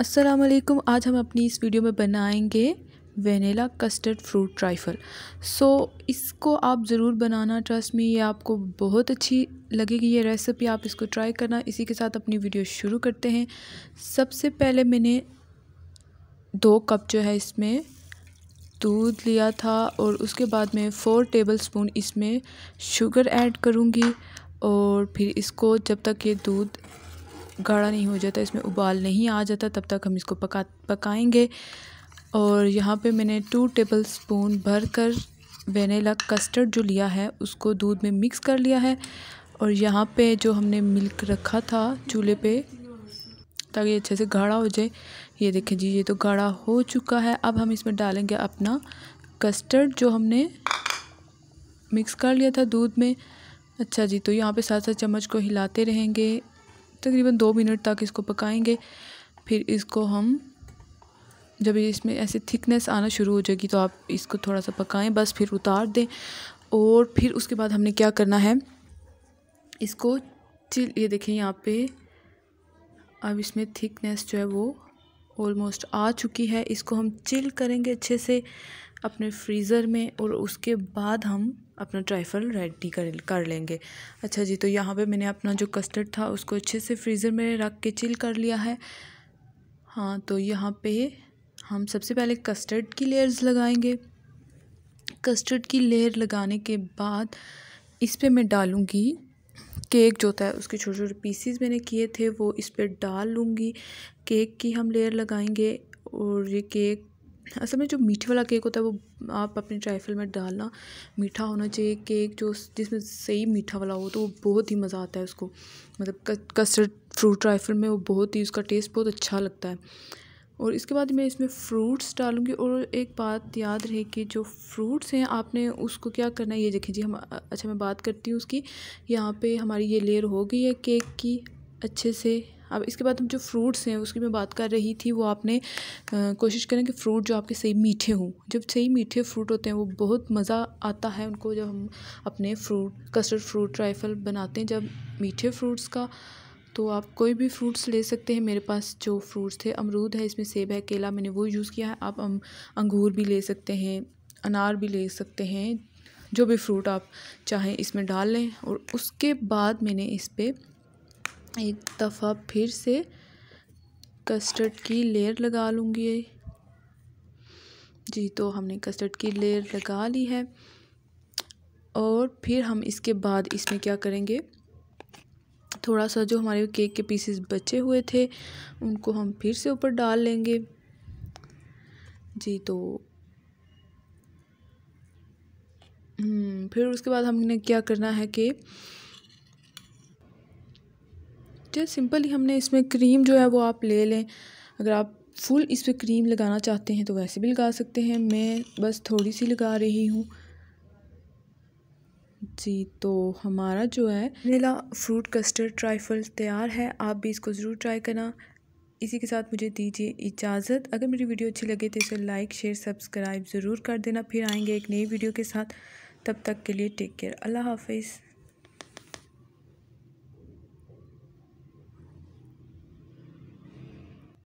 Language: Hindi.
असलकुम आज हम अपनी इस वीडियो में बनाएंगे vanilla custard fruit trifle so इसको आप ज़रूर बनाना ट्रस्ट में ये आपको बहुत अच्छी लगेगी ये रेसिपी आप इसको ट्राई करना इसी के साथ अपनी वीडियो शुरू करते हैं सबसे पहले मैंने दो कप जो है इसमें दूध लिया था और उसके बाद मैं फ़ोर टेबल स्पून इसमें शुगर ऐड करूँगी और फिर इसको जब तक ये दूध गाढ़ा नहीं हो जाता इसमें उबाल नहीं आ जाता तब तक हम इसको पका पकाएंगे और यहाँ पे मैंने टू टेबल स्पून भर कर वेनेला कस्टर्ड जो लिया है उसको दूध में मिक्स कर लिया है और यहाँ पे जो हमने मिल्क रखा था चूल्हे पे ताकि अच्छे से गाढ़ा हो जाए ये देखें जी ये तो गाढ़ा हो चुका है अब हम इसमें डालेंगे अपना कस्टर्ड जो हमने मिक्स कर लिया था दूध में अच्छा जी तो यहाँ पे साथ साथ चम्मच को हिलाते रहेंगे तकरीबन दो मिनट तक इसको पकाएंगे फिर इसको हम जब इसमें ऐसे थिकनेस आना शुरू हो जाएगी तो आप इसको थोड़ा सा पकाएं बस फिर उतार दें और फिर उसके बाद हमने क्या करना है इसको चिल ये देखें यहाँ पे अब इसमें थिकनेस जो है वो ऑलमोस्ट आ चुकी है इसको हम चिल करेंगे अच्छे से अपने फ्रीज़र में और उसके बाद हम अपना ट्राइफल रेडी कर कर लेंगे अच्छा जी तो यहाँ पे मैंने अपना जो कस्टर्ड था उसको अच्छे से फ्रीज़र में रख के चिल कर लिया है हाँ तो यहाँ पे हम सबसे पहले कस्टर्ड की लेयर्स लगाएंगे कस्टर्ड की लेयर लगाने के बाद इस पर मैं डालूँगी केक जो होता है उसके छोटे छोटे पीसीज मैंने किए थे वो इस पर डाल लूँगी केक की हम लेयर लगाएंगे और ये केक असल में जो मीठे वाला केक होता है वो आप अपने ट्राइफल में डालना मीठा होना चाहिए केक जो जिसमें सही मीठा वाला हो तो वो बहुत ही मज़ा आता है उसको मतलब कस्टर्ड फ्रूट ट्राइफल में वो बहुत ही उसका टेस्ट बहुत अच्छा लगता है और इसके बाद मैं इसमें फ्रूट्स डालूँगी और एक बात याद रहे कि जो फ्रूट्स हैं आपने उसको क्या करना है ये देखें जी हम अच्छा मैं बात करती हूँ उसकी यहाँ पे हमारी ये लेयर हो गई है केक की अच्छे से अब इसके बाद हम जो फ्रूट्स हैं उसकी मैं बात कर रही थी वो आपने कोशिश करें कि फ्रूट जो आपके सही मीठे हों जब सही मीठे फ्रूट होते हैं वो बहुत मज़ा आता है उनको जब हम अपने फ्रूट कस्टर्ड फ्रूट ट्राइफल बनाते हैं जब मीठे फ्रूट्स का तो आप कोई भी फ्रूट्स ले सकते हैं मेरे पास जो फ्रूट्स थे अमरूद है इसमें सेब है केला मैंने वो यूज़ किया है आप अंगूर भी ले सकते हैं अनार भी ले सकते हैं जो भी फ्रूट आप चाहें इसमें डाल लें और उसके बाद मैंने इस पर एक दफ़ा फिर से कस्टर्ड की लेयर लगा लूँगी जी तो हमने कस्टर्ड की लेयर लगा ली है और फिर हम इसके बाद इसमें क्या करेंगे थोड़ा सा जो हमारे केक के पीसेस बचे हुए थे उनको हम फिर से ऊपर डाल लेंगे जी तो हम्म, फिर उसके बाद हमने क्या करना है कि जस्ट सिंपल ही हमने इसमें क्रीम जो है वो आप ले लें अगर आप फुल इस पर क्रीम लगाना चाहते हैं तो वैसे भी लगा सकते हैं मैं बस थोड़ी सी लगा रही हूँ जी तो हमारा जो है नीला फ्रूट कस्टर्ड ट्राइफल तैयार है आप भी इसको ज़रूर ट्राई करना इसी के साथ मुझे दीजिए इजाज़त अगर मेरी वीडियो अच्छी लगे तो इसे लाइक शेयर सब्सक्राइब ज़रूर कर देना फिर आएंगे एक नई वीडियो के साथ तब तक के लिए टेक केयर अल्लाह हाफिज़